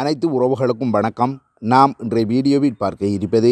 அனைத்து உறவுகளுக்கும் வணக்கம் நாம் இன்றைய வீடியோவில் பார்க்க இருப்பது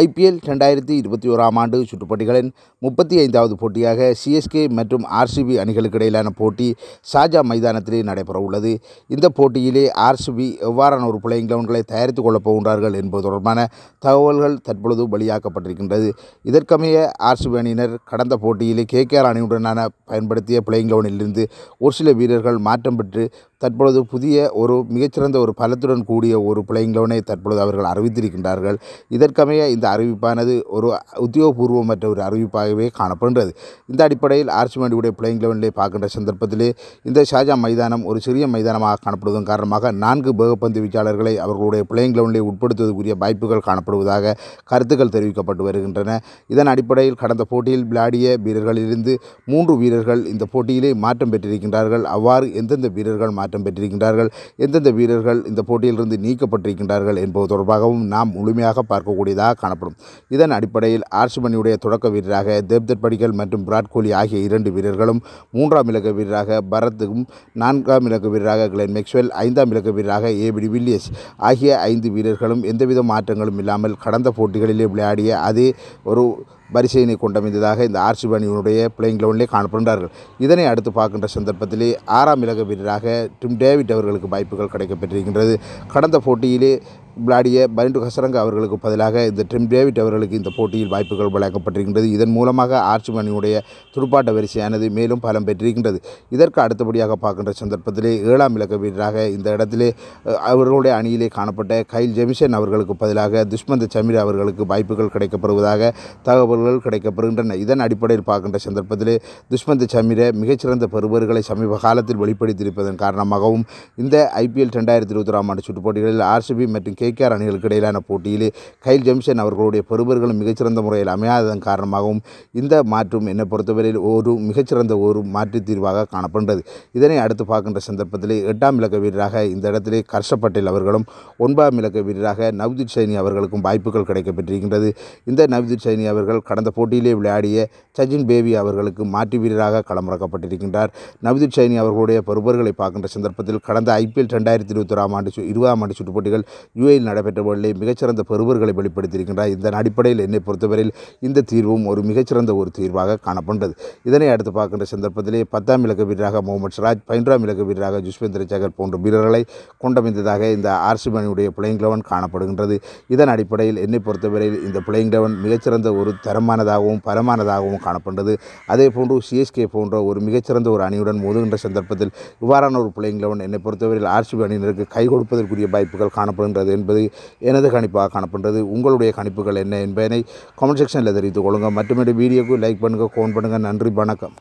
ஐபிஎல் ரெண்டாயிரத்தி இருபத்தி ஓராம் ஆண்டு சுற்றுப்போட்டிகளின் முப்பத்தி ஐந்தாவது போட்டியாக சிஎஸ்கே மற்றும் ஆர்சிபி அணிகளுக்கு இடையிலான போட்டி ஷாஜா மைதானத்திலே நடைபெற உள்ளது இந்த போட்டியிலே ஆர்சிபி எவ்வாறான ஒரு பிளேயிங் கிரவுண்ட்களை தயாரித்துக் கொள்ளப் போகின்றார்கள் என்பது தொடர்பான தகவல்கள் தற்பொழுது வெளியாக்கப்பட்டிருக்கின்றது இதற்கமைய ஆர்சிபி அணியினர் கடந்த போட்டியிலே கேஆர் அணியுடனான பயன்படுத்திய பிளேயிங் கிரவுண்டிலிருந்து ஒரு சில வீரர்கள் மாற்றம் பெற்று தற்பொழுது புதிய ஒரு மிகச்சிறந்த ஒரு பலத்துடன் கூடிய ஒரு பிளேயிங் லோனை தற்பொழுது அவர்கள் அறிவித்திருக்கின்றார்கள் இதற்கமைய இந்த அறிவிப்பானது ஒரு உத்தியோகபூர்வமற்ற ஒரு அறிவிப்பாகவே காணப்படுகிறது இந்த அடிப்படையில் ஆர்சிமண்டியுடைய பிளேயிங் லெவனிலே பார்க்கின்ற சந்தர்ப்பத்திலே இந்த ஷாஜா மைதானம் ஒரு சிறிய மைதானமாக காணப்படுவதன் காரணமாக நான்கு பேகப்பந்து வீச்சாளர்களை அவர்களுடைய பிளேயிங் லெவனிலே உட்படுத்துவதற்குரிய வாய்ப்புகள் காணப்படுவதாக கருத்துக்கள் தெரிவிக்கப்பட்டு வருகின்றன இதன் அடிப்படையில் கடந்த போட்டியில் விளையாடிய வீரர்களிலிருந்து மூன்று வீரர்கள் இந்த போட்டியிலே மாற்றம் பெற்றிருக்கின்றார்கள் அவ்வாறு எந்தெந்த வீரர்கள் மாற்றம் பெற்றிருக்கின்றார்கள் எந்தெந்த வீரர்கள் இந்த போட்டியிலிருந்து நீக்கப்பட்டிருக்கின்றார்கள் என்பது தொடர்பாகவும் நாம் முழுமையாக பார்க்கக்கூடியதாக காணப்படும் இதன் அடிப்படையில் ஆர்ஷிமணியுடைய தொடக்க வீரராக தேவ்தட் படிகள் மற்றும் விராட் கோலி ஆகிய இரண்டு வீரர்களும் மூன்றாம் இலக்க வீரராக பரத்தும் நான்காம் இலக்க வீரராக கிளென் மெக்ஸ்வெல் ஐந்தாம் இலக்க வீரராக ஏபிடி வில்லியஸ் ஆகிய ஐந்து வீரர்களும் எந்தவித மாற்றங்களும் இல்லாமல் கடந்த போட்டிகளிலே விளையாடிய அதே ஒரு வரிசையினை கொண்டமைந்ததாக இந்த ஆர்சிபி அணியினுடைய பிளேயிங் லெவனிலே காணப்படுகிறார்கள் இதனை அடுத்து பார்க்கின்ற சந்தர்ப்பத்திலே ஆறாம் இலக வீரராக டிம் டேவிட் அவர்களுக்கு வாய்ப்புகள் கிடைக்கப்பெற்றிருக்கின்றது கடந்த போட்டியிலே விளையாடிய பரிண்டு ஹசரங்க அவர்களுக்கு பதிலாக இந்த டிம் டேவிட் அவர்களுக்கு இந்த போட்டியில் வாய்ப்புகள் வழங்கப்பட்டிருக்கின்றது இதன் மூலமாக ஆர்ச்சிம் அணியுடைய துடுப்பாட்ட வரிசையானது மேலும் பலம் பெற்றிருக்கின்றது இதற்கு அடுத்தபடியாக பார்க்கின்ற சந்தர்ப்பத்திலே ஏழாம் இலக்க வீரராக இந்த இடத்திலே அவர்களுடைய அணியிலே காணப்பட்ட கைல் ஜெமிசன் அவர்களுக்கு பதிலாக துஷ்மந்த் சமீர் அவர்களுக்கு வாய்ப்புகள் கிடைக்கப்படுவதாக தகவல்கள் கிடைக்கப்படுகின்றன இதன் அடிப்படையில் பார்க்கின்ற சந்தர்ப்பத்திலே துஷ்மந்த் சமீரை மிகச்சிறந்த பெறுபர்களை சமீப காலத்தில் வெளிப்படுத்தியிருப்பதன் காரணமாகவும் இந்த ஐபிஎல் ரெண்டாயிரத்தி இருபத்தி ஆண்டு சுற்றுப்போட்டிகளில் ஆர்சிபி மற்றும் கே கேகேஆர் அணிகளுக்கு இடையிலான போட்டியில் கைல் ஜெம்சன் அவர்களுடைய பெருமர்களும் மிகச்சிறந்த முறையில் அமையாததன் காரணமாகவும் இந்த மாற்றம் என்னை பொறுத்தவரையில் ஒரு மிகச்சிறந்த ஒரு மாற்று தீர்வாக காணப்படுகிறது இதனை அடுத்து பார்க்கின்ற சந்தர்ப்பத்தில் எட்டாம் இலக்க வீரராக இந்த இடத்திலே கர்ஷப் பட்டேல் அவர்களும் ஒன்பதாம் இலக்க வீரராக நவ்தீத் சைனி அவர்களுக்கும் வாய்ப்புகள் கிடைக்கப்பெற்றிருக்கின்றது இந்த நவ்தீத் சைனி அவர்கள் கடந்த போட்டியிலே விளையாடிய சஜின் பேபி அவர்களுக்கு மாற்று வீரராக களமிறக்கப்பட்டிருக்கின்றார் நவ்தீத் சைனி அவர்களுடைய பருபர்களை பார்க்கின்ற சந்தர்ப்பத்தில் கடந்த ஐபிஎல் ரெண்டாயிரத்தி இருபத்தொராம் ஆண்டு இருபதாம் ஆண்டு சுற்றுப்போட்டிகள் யுஏ இலங்கையில் நடைபெற்ற வேலையில் மிகச்சிறந்த பெறுவர்களை வெளிப்படுத்தியிருக்கின்றார் இதன் அடிப்படையில் என்னை பொறுத்தவரையில் இந்த தீர்வும் ஒரு மிகச்சிறந்த ஒரு தீர்வாக காணப்படுகிறது இதனை அடுத்து பார்க்கின்ற சந்தர்ப்பத்திலே பத்தாம் இலக்க வீரராக முகமது சிராஜ் பதினாம் இலக்க வீரராக ஜுஸ்வேந்திர சகர் போன்ற வீரர்களை கொண்டமைந்ததாக இந்த ஆர்சிபனியுடைய பிளேயிங் லெவன் காணப்படுகின்றது இதன் அடிப்படையில் என்னை பொறுத்தவரையில் இந்த பிளேயிங் லெவன் மிகச்சிறந்த ஒரு தரமானதாகவும் பரமானதாகவும் காணப்படுகிறது அதே போன்று சிஎஸ்கே போன்ற ஒரு மிகச்சிறந்த ஒரு அணியுடன் மோதுகின்ற சந்தர்ப்பத்தில் இவ்வாறான ஒரு பிளேயிங் லெவன் என்னை பொறுத்தவரையில் ஆர்சிபி அணியினருக்கு கை கொடுப்பதற்குரிய வாய்ப்புகள் காணப்படுகின்றது என்பது எனது கணிப்பாக காணப்படுறது உங்களுடைய கணிப்புகள் என்ன என்பதனை கமெண்ட் செக்ஷனில் தெரிவித்துக் கொள்ளுங்கள் மட்டுமே வீடியோக்கு லைக் பண்ணுங்கள் ஃபோன் பண்ணுங்கள் நன்றி வணக்கம்